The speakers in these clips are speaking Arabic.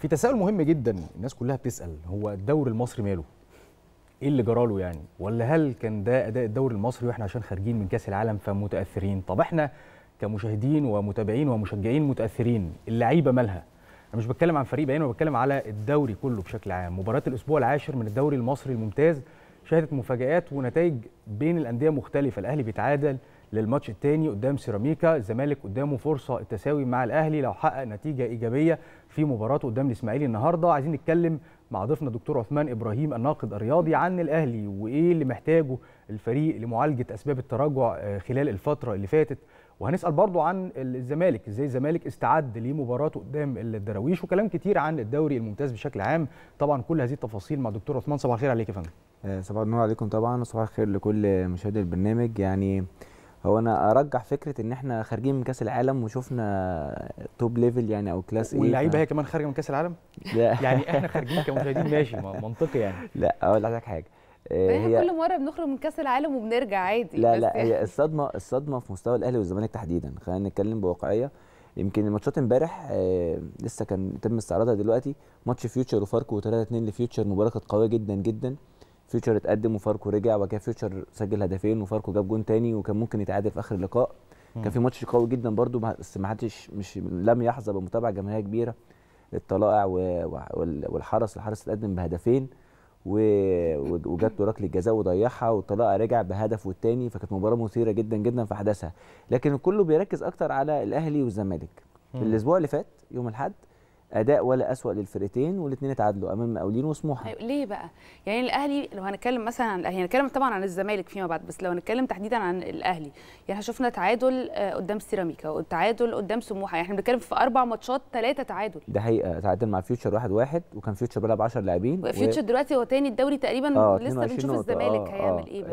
في تساؤل مهم جدا الناس كلها بتسال هو الدوري المصري ماله؟ ايه اللي جراله يعني؟ ولا هل كان ده اداء الدوري المصري واحنا عشان خارجين من كاس العالم فمتاثرين؟ طب احنا كمشاهدين ومتابعين ومشجعين متاثرين، اللعيبه مالها؟ انا مش بتكلم عن فريق بعينه بتكلم على الدوري كله بشكل عام، مباريات الاسبوع العاشر من الدوري المصري الممتاز شهدت مفاجآت ونتائج بين الأندية مختلفة، الأهلي بيتعادل للماتش الثاني قدام سيراميكا الزمالك قدامه فرصه التساوي مع الاهلي لو حقق نتيجه ايجابيه في مباراته قدام الاسماعيلي النهارده عايزين نتكلم مع ضيفنا دكتور عثمان ابراهيم الناقد الرياضي عن الاهلي وايه اللي محتاجه الفريق لمعالجه اسباب التراجع آه، خلال الفتره اللي فاتت وهنسال برضو عن الزمالك ازاي الزمالك استعد لمباراته قدام الدراويش وكلام كتير عن الدوري الممتاز بشكل عام طبعا كل هذه التفاصيل مع دكتور عثمان صباح الخير عليك يا فندم آه، صباح النور عليكم طبعا وصباح الخير لكل مشاهدي البرنامج يعني هو انا ارجح فكره ان احنا خارجين من كاس العالم وشفنا توب ليفل يعني او كلاس ايه واللعيبه هي كمان خارجه من كاس العالم لا يعني احنا خارجين كمشاهدين ماشي منطقي يعني لا اقول لحضرتك حاجه آه، هي كل مره بنخرج من كاس العالم وبنرجع عادي لا لا هي يعني. الصدمه الصدمه في مستوى الاهلي والزمالك تحديدا خلينا نتكلم بواقعيه يمكن الماتشات امبارح آه لسه كان تم استعراضها دلوقتي ماتش فيوتشر وفاركو 3 2 لفيوتشر مباراه كانت قويه جدا جدا فيوتشر اتقدم وفاركو رجع وبعد كده فيوتشر سجل هدفين وفاركو جاب جون تاني وكان ممكن يتعادل في اخر اللقاء كان في ماتش قوي جدا برده بس ما حدش مش لم يحظى بمتابعه جماهيريه كبيره الطلائع والحرس الحرس اتقدم بهدفين وجات له ركله جزاء وضيعها والطلائع رجع بهدف والتاني فكانت مباراه مثيره جدا جدا في احداثها لكن كله بيركز اكتر على الاهلي والزمالك الاسبوع اللي فات يوم الاحد اداء ولا اسوا للفرقتين والاثنين اتعادلوا امام مقاولين وسموحه أيوة ليه بقى يعني الاهلي لو هنتكلم مثلا عن الاهلي يعني هنتكلم طبعا عن الزمالك فيما بعد بس لو هنتكلم تحديدا عن الاهلي يعني شفنا تعادل آه، قدام سيراميكا وتعادل قدام سموحه يعني احنا بنتكلم في اربع ماتشات ثلاثه تعادل ده حقيقه تعادل مع فيوتشر 1-1 واحد واحد وكان فيوتشر بيلعب 10 لاعبين فيوتشر و... دلوقتي هو تاني الدوري تقريبا آه لسه بنشوف الزمالك آه هيعمل آه ايه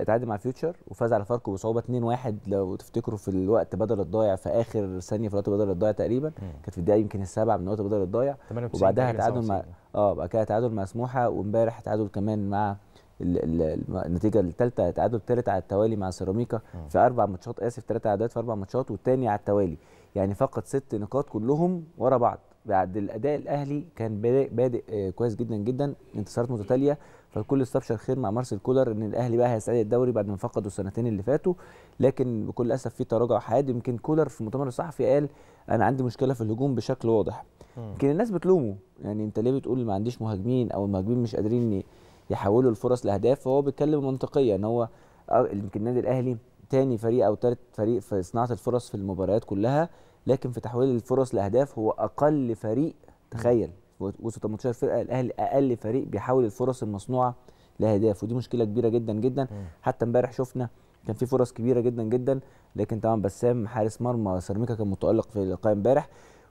بس تعادل مع فيوتشر وفاز على فاركو بصعوبه 2-1 لو تفتكروا في الوقت بدل الضايع في اخر ثانيه في الوقت بدل الضايع تقريبا كانت في الدقيقه يمكن السابعه من نقطه بدل للضايع وبعدها تعادل مع اه بقى كده تعادل مع سموحه وامبارح تعادل كمان مع النتيجه الثالثه تعادل ثالث على التوالي مع سيراميكا في اربع ماتشات اسف ثلاثه اعداد في اربع ماتشات والثاني على التوالي يعني فقط ست نقاط كلهم ورا بعض بعد الاداء الاهلي كان بادئ, بادئ آه، كويس جدا جدا انتصارات متتاليه فالكل استبشر خير مع مارسيل كولر ان الاهلي بقى هيستعيد الدوري بعد ما فقدوا السنتين اللي فاتوا لكن بكل اسف في تراجع حاد يمكن كولر في المؤتمر الصحفي قال انا عندي مشكله في الهجوم بشكل واضح يمكن الناس بتلومه يعني انت ليه بتقول ما عنديش مهاجمين او المهاجمين مش قادرين يحولوا الفرص لاهداف فهو بيتكلم منطقيا ان هو آه، يمكن النادي الاهلي تاني فريق او ثالث فريق في صناعه الفرص في المباريات كلها لكن في تحويل الفرص لاهداف هو اقل فريق تخيل وسط 18 فرقه الاهلي اقل فريق بيحول الفرص المصنوعه لاهداف ودي مشكله كبيره جدا جدا حتى امبارح شفنا كان في فرص كبيره جدا جدا لكن طبعا بسام حارس مرمى سيراميكا كان متالق في اللقاء امبارح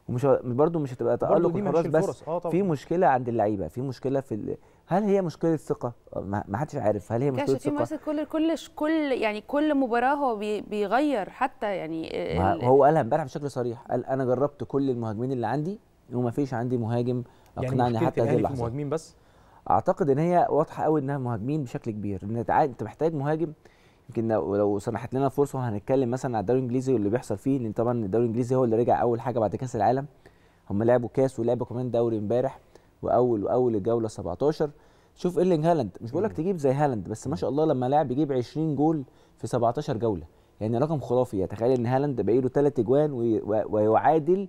ومش برده مش هتبقى تالق بس آه في مشكله عند اللعيبه في مشكله في هل هي مشكله ثقه ما حدش عارف هل هي مشكله ثقه عشان كل كل كل يعني كل مباراه هو بيغير حتى يعني آه، هو قالها امبارح بشكل صريح قال انا جربت كل المهاجمين اللي عندي وما فيش عندي مهاجم يعني اقنعني يعني حتى هذه اللحظه مهاجمين بس اعتقد ان هي واضحه قوي انها مهاجمين بشكل كبير ان انت محتاج مهاجم يمكن لو سنحت لنا فرصه هنتكلم مثلا على الدوري الانجليزي واللي بيحصل فيه لان طبعا الدوري الانجليزي هو اللي رجع اول حاجه بعد كاس العالم هم لعبوا كاس ولعبوا كمان دوري امبارح واول واول الجوله 17 شوف ايرلينج هالاند مش بقول لك تجيب زي هالاند بس ما شاء الله لما لاعب يجيب 20 جول في 17 جوله يعني رقم خرافي يعني تخيل ان هالاند بقى له 3 اجوان ويعادل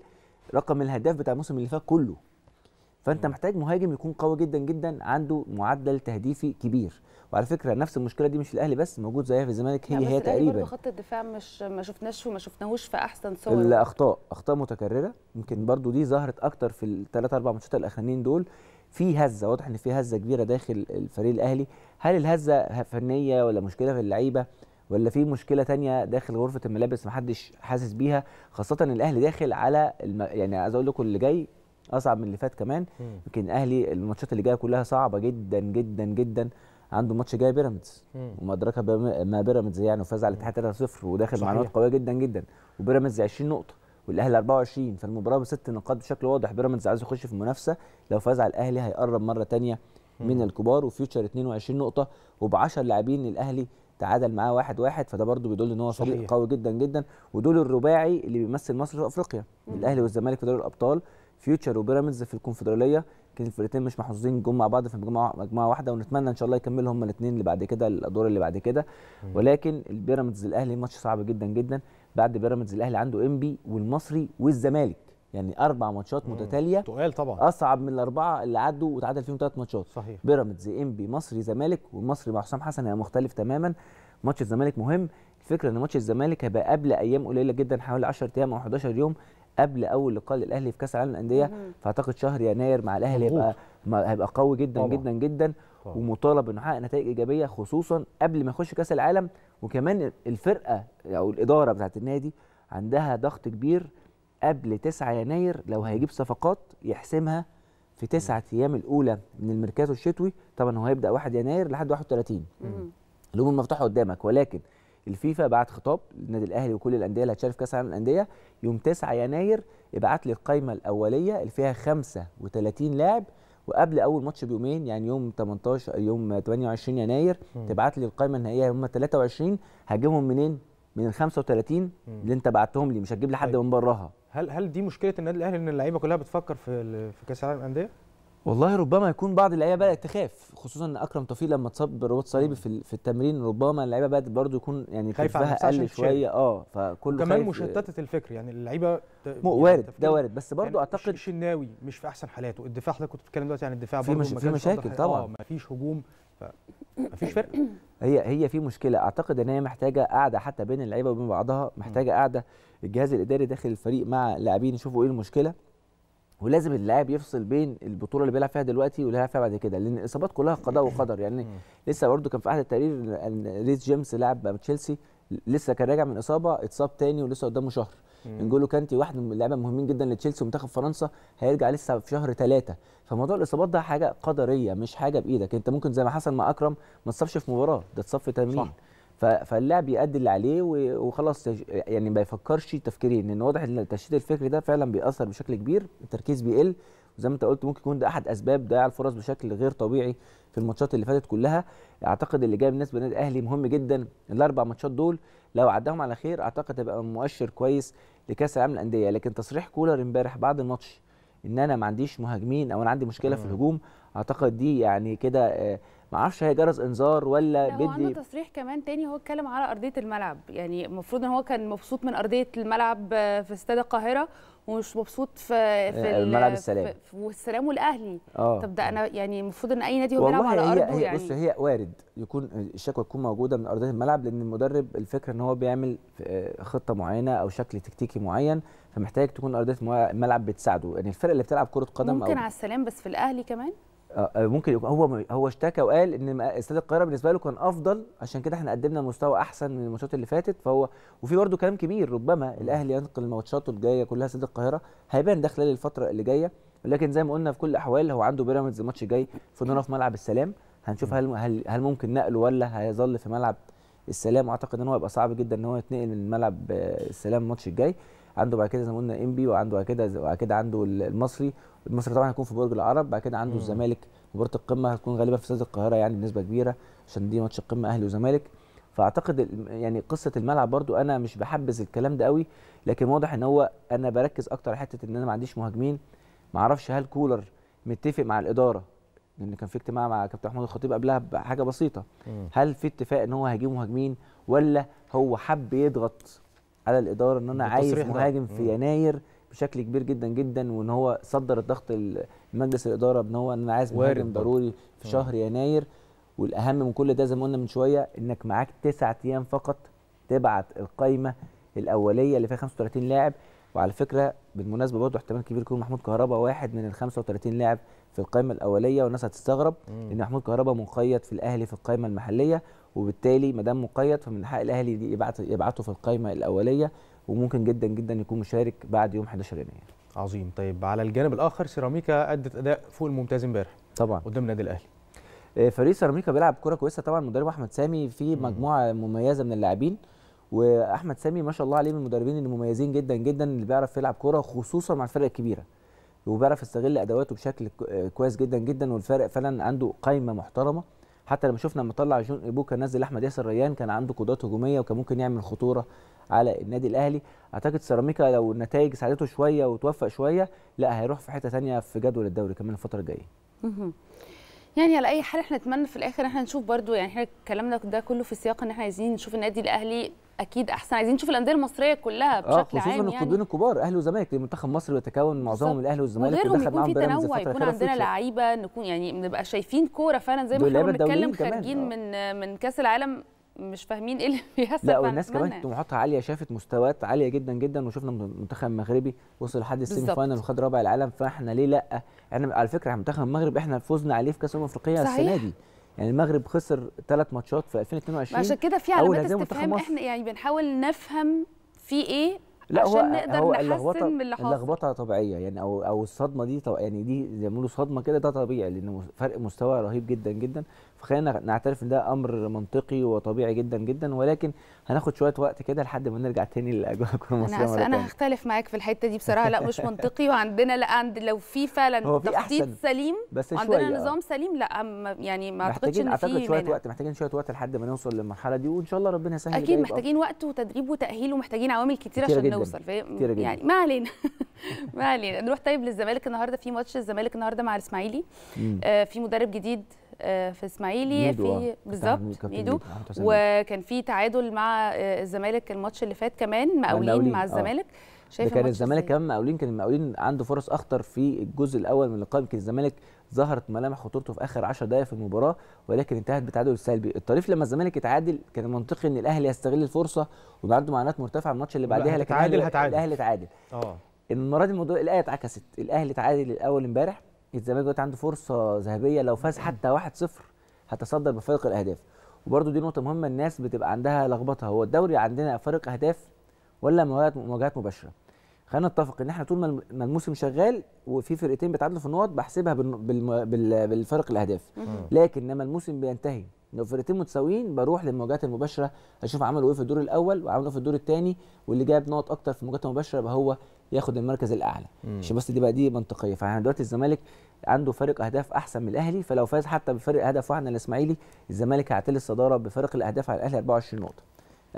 رقم الهداف بتاع الموسم اللي فات كله فانت محتاج مهاجم يكون قوي جدا جدا عنده معدل تهديفي كبير وعلى فكره نفس المشكله دي مش في الاهلي بس موجود زيها في الزمالك هي هي تقريبا خط الدفاع مش ما شفناش وما شفناهوش في احسن صور الاخطاء اخطاء متكرره يمكن برضو دي ظهرت اكتر في الثلاث اربع ماتشات الاخرانيين دول في هزه واضح ان في هزه كبيره داخل الفريق الاهلي هل الهزه فنيه ولا مشكله في اللعيبه ولا في مشكله تانية داخل غرفه الملابس محدش حاسس بيها خاصه الاهلي داخل على الم... يعني عايز اقول لكم اللي جاي اصعب من اللي فات كمان يمكن الاهلي الماتشات اللي جايه كلها صعبه جدا جدا جدا عنده ماتش جاي بيراميدز وما ادراك ما بيراميدز يعني وفاز على الاتحاد 3-0 وداخل مع نقط قويه جدا جدا وبيراميدز 20 نقطه والاهلي 24 فالمباراه بست نقاط بشكل واضح بيراميدز عايز يخش في المنافسه لو فاز على الاهلي هيقرب مره ثانيه من الكبار وفيوتشر 22 نقطه وب10 لاعبين الاهلي تعادل معاه واحد واحد فده برضو بيدل ان هو فريق قوي جدا جدا ودول الرباعي اللي بيمثل مصر في افريقيا الاهلي والزمالك في دوري الابطال فيوتشر وبيراميدز في الكونفدراليه كان الفرقتين مش محظوظين جم مع بعض في مجموعه مجموعه واحده ونتمنى ان شاء الله يكملوا هما الاثنين اللي بعد كده الادوار اللي بعد كده ولكن البيراميدز الاهلي ماتش صعب جدا جدا بعد بيراميدز الاهلي عنده انبي والمصري والزمالك يعني اربع ماتشات متتاليه تقال طبعا اصعب من الاربعه اللي عدوا وتعادل فيهم ثلاث ماتشات صحيح بيراميدز انبي مصري زمالك والمصري مع حسام حسن هي مختلف تماما ماتش الزمالك مهم الفكره ان ماتش الزمالك هيبقى قبل ايام قليله جدا حوالي 10 ايام او 11 يوم قبل اول لقاء للاهلي في كاس العالم للانديه فاعتقد شهر يناير مع الاهلي هيبقى هيبقى قوي جدا طبعا. جدا جدا طبعا. ومطالب انه يحقق نتائج ايجابيه خصوصا قبل ما يخش كاس العالم وكمان الفرقه او الاداره بتاعه النادي عندها ضغط كبير قبل 9 يناير لو هيجيب صفقات يحسمها في 9 ايام الاولى من الميركاتو الشتوي طبعا هو هيبدا 1 يناير لحد 31 الامور مفتوحه قدامك ولكن الفيفا بعت خطاب للنادي الاهلي وكل الانديه اللي هتشارك في كاس العالم للانديه يوم 9 يناير ابعت لي القائمه الاوليه اللي فيها 35 لاعب وقبل اول ماتش بيومين يعني يوم 18 يوم 28 يناير تبعت لي القائمه النهائيه هم 23 هجيبهم منين؟ من ال 35 اللي انت بعتهم لي مش هتجيب لي حد طيب. من براها هل هل دي مشكله النادي الاهلي ان اللعيبه كلها بتفكر في في كاس العالم للانديه؟ والله ربما يكون بعض اللعيبه بدات تخاف خصوصا ان اكرم توفيق لما اتصاب برباط صليبي في في التمرين ربما اللعيبه بدات برضه يكون يعني خايفها اقل شويه اه فكله كمان مشتته الفكر يعني اللعيبه يعني وارد ده وارد بس برضه يعني اعتقد الشناوي مش في احسن حالاته الدفاع ده كنت بتتكلم دلوقتي عن الدفاع في, مش في مشاكل طبعا اه مفيش هجوم مفيش فرق هي هي في مشكله اعتقد ان هي محتاجه قاعده حتى بين اللعيبه وبين بعضها محتاجه قاعده الجهاز الاداري داخل الفريق مع اللاعبين يشوفوا ايه المشكله ولازم اللاعب يفصل بين البطوله اللي بيلعب فيها دلوقتي واللي هيلعب فيها بعد كده لان الاصابات كلها قضاء وقدر يعني لسه برده كان في احد التقارير ان ريس جيمس لاعب تشيلسي لسه كان راجع من اصابه اتصاب تاني ولسه قدامه شهر نقوله كانتي واحد من اللعيبه المهمين جدا لتشيلسي ومنتخب فرنسا هيرجع لسه في شهر ثلاثه فموضوع الاصابات ده حاجه قدريه مش حاجه بايدك انت ممكن زي ما حصل مع اكرم ما تصابش في مباراه ده اتصاب في تمرين فاللاعب يأدي اللي عليه وخلاص يعني ما يفكرش تفكيرين لان واضح ان التشتيت الفكري ده فعلا بيأثر بشكل كبير التركيز بيقل وزي ما انت قلت ممكن يكون ده احد اسباب ضياع الفرص بشكل غير طبيعي في الماتشات اللي فاتت كلها اعتقد اللي جاي بالنسبه للنادي الاهلي مهم جدا الاربع ماتشات دول لو عداهم على خير اعتقد هيبقى مؤشر كويس لكاس العالم للانديه لكن تصريح كولر امبارح بعد الماتش ان انا ما عنديش مهاجمين او انا عندي مشكله في الهجوم اعتقد دي يعني كده آه، ما اعرفش هي جرس انذار ولا بدي هو عنده تصريح كمان تاني هو اتكلم على ارضيه الملعب يعني المفروض ان هو كان مبسوط من ارضيه الملعب آه، في استاد القاهره ومش مبسوط في في آه، الملعب السلام والسلام والاهلي أوه. طب ده انا يعني المفروض ان اي نادي هو بيلعب على ارضه هي يعني بص هي وارد يكون الشكوى تكون موجوده من ارضيه الملعب لان المدرب الفكره ان هو بيعمل آه، خطه معينه او شكل تكتيكي معين فمحتاج تكون ارضيه الملعب بتساعده يعني الفرق اللي بتلعب كره قدم ممكن أو على السلام بس في الاهلي كمان آه، آه، ممكن يبقى هو هو اشتكى وقال ان استاد القاهره بالنسبه له كان افضل عشان كده احنا قدمنا مستوى احسن من الماتشات اللي فاتت فهو وفي برده كلام كبير ربما الاهلي ينقل ماتشاته الجايه كلها استاد القاهره هيبان ده خلال الفتره اللي جايه ولكن زي ما قلنا في كل الاحوال هو عنده بيراميدز الماتش الجاي في نوره في ملعب السلام هنشوف هل هل, هل ممكن نقله ولا هيظل في ملعب السلام اعتقد ان هو هيبقى صعب جدا ان هو يتنقل من ملعب آه، السلام الماتش الجاي عنده بعد كده زي ما قلنا انبي وعنده بعد كده بعد كده عنده المصري المصري طبعا هيكون في برج العرب بعد كده عنده الزمالك مباراه القمه هتكون غالبا في استاد القاهره يعني بنسبه كبيره عشان دي ماتش القمه اهلي وزمالك فاعتقد يعني قصه الملعب برضو انا مش بحبذ الكلام ده قوي لكن واضح ان هو انا بركز اكتر على حته ان انا ما عنديش مهاجمين ما اعرفش هل كولر متفق مع الاداره لان كان في اجتماع مع كابتن محمود الخطيب قبلها بحاجه بسيطه هل في اتفاق ان هو هيجيب مهاجمين ولا هو حب يضغط على الاداره ان انا عايز مهاجم في يناير بشكل كبير جدا جدا وان هو صدر الضغط لمجلس الاداره بان هو انا عايز مهاجم ضروري في شهر يناير والاهم من كل ده زي ما قلنا من شويه انك معاك تسعة ايام فقط تبعت القايمه الاوليه اللي فيها 35 لاعب وعلى فكره بالمناسبه برضه احتمال كبير يكون محمود كهربا واحد من ال 35 لاعب في القائمه الاوليه والناس هتستغرب مم. ان محمود كهربا مقيد في الاهلي في القائمه المحليه وبالتالي ما دام مقيد فمن حق الاهلي يبعت يبعته في القائمه الاوليه وممكن جدا جدا يكون مشارك بعد يوم 11 يناير. عظيم طيب على الجانب الاخر سيراميكا ادت اداء فوق الممتاز امبارح طبعا قدام النادي الاهلي. آه، فريق سيراميكا بيلعب كوره كويسه طبعا مدرب احمد سامي في مجموعه مميزه من اللاعبين واحمد سامي ما شاء الله عليه من المدربين المميزين جدا جدا اللي بيعرف يلعب كوره خصوصا مع الفرق الكبيره وبيعرف يستغل ادواته بشكل آه، كويس جدا جدا والفرق فعلا عنده قايمه محترمه حتى لما شفنا لما طلع جون ايبوكا نزل احمد ياسر ريان كان عنده قدرات هجوميه وكان ممكن يعمل خطوره على النادي الاهلي اعتقد سيراميكا لو النتائج ساعدته شويه وتوفق شويه لا هيروح في حته ثانيه في جدول الدوري كمان الفتره الجايه يعني على اي حال احنا نتمنى في الاخر احنا نشوف برضو يعني احنا كلامنا ده كله في سياق ان احنا عايزين نشوف النادي الاهلي اكيد احسن عايزين نشوف الانديه المصريه كلها آه، بشكل آه خصوصا عام خصوصا يعني. القطبين الكبار اهلي وزمالك منتخب مصر بيتكون معظمه من الاهلي والزمالك وغيرهم معاهم في تنوع يكون عندنا لعيبه نكون يعني نبقى شايفين كوره فعلا زي ما احنا بنتكلم خارجين آه. من من كاس العالم مش فاهمين ايه اللي بيحصل لا والناس كمان طموحاتها عاليه شافت مستويات عاليه جدا جدا وشفنا المنتخب المغربي وصل لحد السيمي فاينل وخد رابع العالم فاحنا ليه لا احنا على فكره منتخب المغرب احنا فزنا عليه في كاس الامم الافريقيه السنه دي يعني المغرب خسر ثلاث ماتشات في 2022 عشان كده في علامات استفهام احنا يعني بنحاول نفهم في ايه لا عشان هو نقدر هو اللغبطة من اللي حصل اللخبطه طبيعيه يعني او او الصدمه دي يعني دي زي ما بيقولوا صدمه كده ده طبيعي لان فرق مستوى رهيب جدا جدا فخلينا نعترف ان ده امر منطقي وطبيعي جدا جدا ولكن هناخد شويه وقت كده لحد ما نرجع تاني للاجواء الكره المصريه انا انا هختلف معاك في الحته دي بصراحه لا مش منطقي وعندنا لا عند لو في فعلا تخطيط سليم بس عندنا شوية. نظام سليم لا يعني ما اعتقدش ان في محتاجين شويه وقت محتاجين شويه وقت لحد ما نوصل للمرحله دي وان شاء الله ربنا يسهل اكيد محتاجين وقت وتدريب وتاهيل ومحتاجين عوامل كتير, كتيرة عشان جداً. نوصل جداً. يعني ما علينا ما علينا نروح طيب للزمالك النهارده في ماتش الزمالك النهارده مع الاسماعيلي آه في مدرب جديد آه، في اسماعيلي في آه، بالظبط ايدو آه، وكان في تعادل مع الزمالك الماتش اللي فات كمان مقاولين مع الزمالك شايف كان الزمالك كمان مقاولين كان المقاولين عنده فرص اخطر في الجزء الاول من اللقاء يمكن الزمالك ظهرت ملامح خطورته في اخر 10 دقائق في المباراه ولكن انتهت بتعادل سلبي الطريف لما الزمالك اتعادل كان منطقي ان الاهلي يستغل الفرصه ويبقى عنده مرتفعه الماتش اللي بعدها لكن الاهلي اتعادل اه المره دي الموضوع الايه اتعكست الاهلي اتعادل الاول امبارح الزمالك دلوقتي عنده فرصه ذهبيه لو فاز حتى 1-0 هتصدر بفارق الاهداف وبرده دي نقطه مهمه الناس بتبقى عندها لخبطه هو الدوري عندنا فارق اهداف ولا مواجهات مباشره خلينا نتفق ان احنا طول ما الموسم شغال وفي فرقتين بيتعادلوا في النقط بحسبها بالفارق الاهداف لكن لما الموسم بينتهي لو فرقتين متساويين بروح للمواجهات المباشره اشوف عملوا ايه في الدور الاول وعملوا ايه في الدور الثاني واللي جاب نقط اكتر في المواجهات المباشره يبقى هو ياخد المركز الاعلى مش بس دي بقى دي منطقيه فاحنا دلوقتي الزمالك عنده فارق اهداف احسن من الاهلي فلو فاز حتى بفارق هدف واحد الاسماعيلي الزمالك هيعتلي الصداره بفارق الاهداف على الاهلي 24 نقطه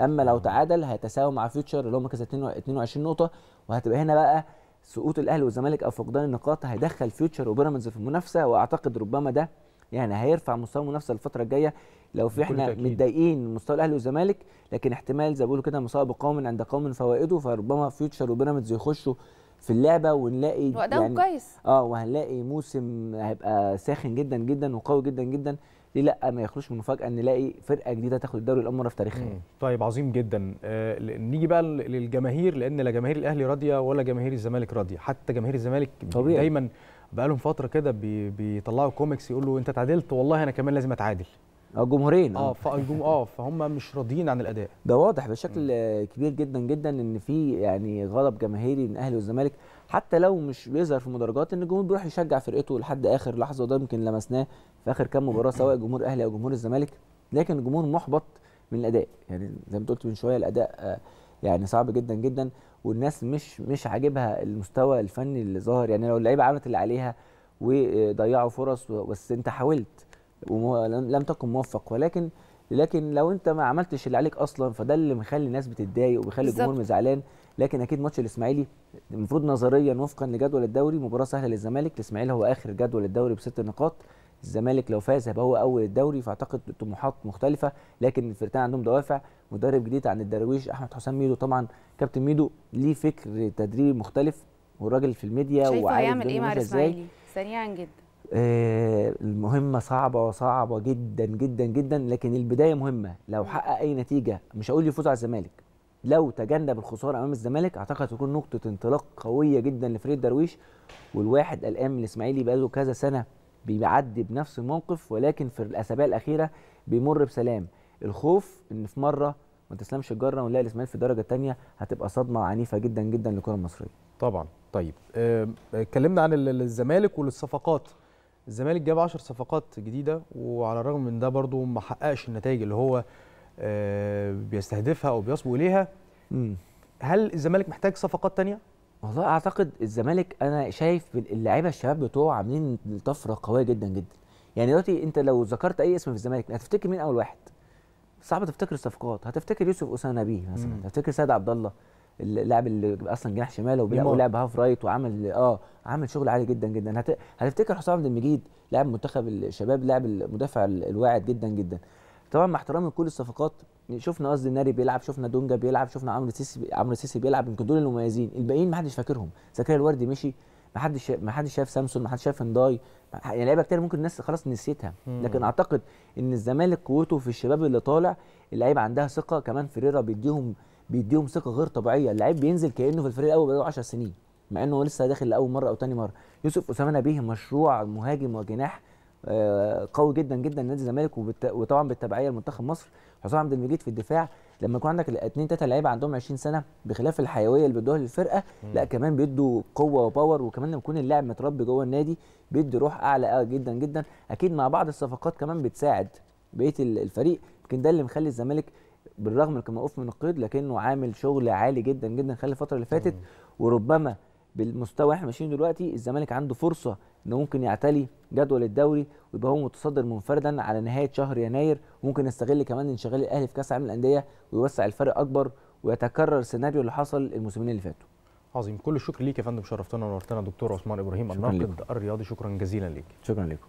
اما لو تعادل هيتساوي مع فيوتشر اللي هو مركز 22 نقطه وهتبقى هنا بقى سقوط الاهلي والزمالك او فقدان النقاط هيدخل فيوتشر وبيراميدز في المنافسه واعتقد ربما ده يعني هيرفع مستوى المنافسه الفتره الجايه لو في احنا متضايقين من مستوى الاهلي والزمالك لكن احتمال زي ما بيقولوا كده مصائب قوم عند قوم فوائده فربما فيوتشر وبيراميدز يخشوا في اللعبه ونلاقي واداهم يعني كويس اه وهنلاقي موسم هيبقى ساخن جدا جدا وقوي جدا جدا ليه لا ما يخلوش من مفاجاه ان نلاقي فرقه جديده تاخد الدوري لاول مره في تاريخها طيب عظيم جدا آه نيجي بقى للجماهير لان لا جماهير الاهلي راضيه ولا جماهير الزمالك راضيه حتى جماهير الزمالك طبيعي. دايما بقى لهم فتره كده بيطلعوا كوميكس يقولوا انت اتعادلت والله انا كمان لازم اتعادل الجمهورين اه, آه،, آه. فالجم اه فهم مش راضيين عن الاداء ده واضح بشكل كبير جدا جدا ان في يعني غضب جماهيري من الاهلي والزمالك حتى لو مش بيظهر في المدرجات ان الجمهور بيروح يشجع فرقته لحد اخر لحظه وده يمكن لمسناه في اخر كام مباراه سواء جمهور الاهلي او جمهور الزمالك لكن الجمهور محبط من الاداء يعني زي ما قلت من شويه الاداء آه، يعني صعب جدا جدا والناس مش مش عاجبها المستوى الفني اللي ظاهر يعني لو اللعيبه عملت اللي عليها وضيعوا فرص بس انت حاولت ولم لم تكن موفق ولكن لكن لو انت ما عملتش اللي عليك اصلا فده اللي مخلي الناس بتتضايق وبيخلي الجمهور زعلان لكن اكيد ماتش الاسماعيلي المفروض نظريا وفقا لجدول الدوري مباراه سهله للزمالك الاسماعيلي هو اخر جدول الدوري بست نقاط الزمالك لو فاز هيبقى هو اول الدوري فاعتقد طموحات مختلفه لكن الفرقتين عندهم دوافع مدرب جديد عن الدرويش احمد حسام ميدو طبعا كابتن ميدو ليه فكر تدريبي مختلف والراجل في الميديا وعارف هيعمل ايه مع الاسماعيلي سريعا جدا آه، المهمة صعبة وصعبة جدا جدا جدا لكن البداية مهمة لو حقق أي نتيجة مش هقول يفوز على الزمالك لو تجنب الخسارة أمام الزمالك أعتقد هتكون نقطة انطلاق قوية جدا لفريد درويش والواحد قلقان من الإسماعيلي بقاله كذا سنة بيعدي بنفس الموقف ولكن في الأسابيع الأخيرة بيمر بسلام الخوف إن في مرة ما تسلمش الجرة ونلاقي الإسماعيلي في الدرجة الثانية هتبقى صدمة عنيفة جدا جدا للكرة المصرية طبعا طيب آه، اتكلمنا عن الزمالك والصفقات الزمالك جاب 10 صفقات جديده وعلى الرغم من ده برضو ما حققش النتائج اللي هو آه، بيستهدفها او بيصبو اليها هل الزمالك محتاج صفقات تانية؟ والله اعتقد الزمالك انا شايف اللعيبه الشباب بتوعه عاملين طفره قويه جدا جدا يعني دلوقتي انت لو ذكرت اي اسم في الزمالك هتفتكر مين اول واحد؟ صعب تفتكر الصفقات هتفتكر يوسف اسامه نبيه مثلا هتفتكر سيد عبد الله اللاعب اللي اصلا جناح شمال ولعب هاف رايت وعمل اه عمل شغل عالي جدا جدا هت... هتفتكر حسام عبد المجيد لاعب منتخب الشباب لاعب المدافع الواعد جدا جدا طبعا مع احترامي لكل الصفقات شفنا قصدي ناري بيلعب شفنا دونجا بيلعب شفنا عمرو سيسي عمرو سيسي بيلعب يمكن دول المميزين الباقيين ما حدش فاكرهم زكريا الوردي مشي ما حدش ما حدش شاف سامسون ما حدش شاف انداي يعني لعيبه كتير ممكن الناس خلاص نسيتها لكن اعتقد ان الزمالك قوته في الشباب اللي طالع اللعيبه عندها ثقه كمان فريرا بيديهم بيديهم ثقه غير طبيعيه اللعيب بينزل كانه في الفريق الاول بقاله 10 سنين مع انه لسه داخل لاول مره او ثاني مره يوسف اسامه نبيه مشروع مهاجم وجناح آه، قوي جدا جدا نادي الزمالك وطبعا بالتبعيه لمنتخب مصر حسام عبد المجيد في الدفاع لما يكون عندك اثنين ثلاثه لعيبه عندهم 20 سنه بخلاف الحيويه اللي بيدوها للفرقه لا كمان بيدوا قوه وباور وكمان لما يكون اللاعب متربي جوه النادي بيدي روح اعلى آه، جدا جدا اكيد مع بعض الصفقات كمان بتساعد بقيه الفريق يمكن ده اللي مخلي الزمالك بالرغم من كان اوف من القيد لكنه عامل شغل عالي جدا جدا خلال الفتره اللي فاتت وربما بالمستوى احنا ماشيين دلوقتي الزمالك عنده فرصه انه ممكن يعتلي جدول الدوري ويبقى هو متصدر منفردا على نهايه شهر يناير وممكن يستغل كمان انشغال الاهلي في كاس العالم للانديه ويوسع الفرق اكبر ويتكرر السيناريو اللي حصل الموسمين اللي فاتوا. عظيم كل الشكر ليك يا فندم شرفتنا ونورتنا دكتور عثمان ابراهيم الناقد الرياضي شكرا جزيلا ليك. شكرا لكم.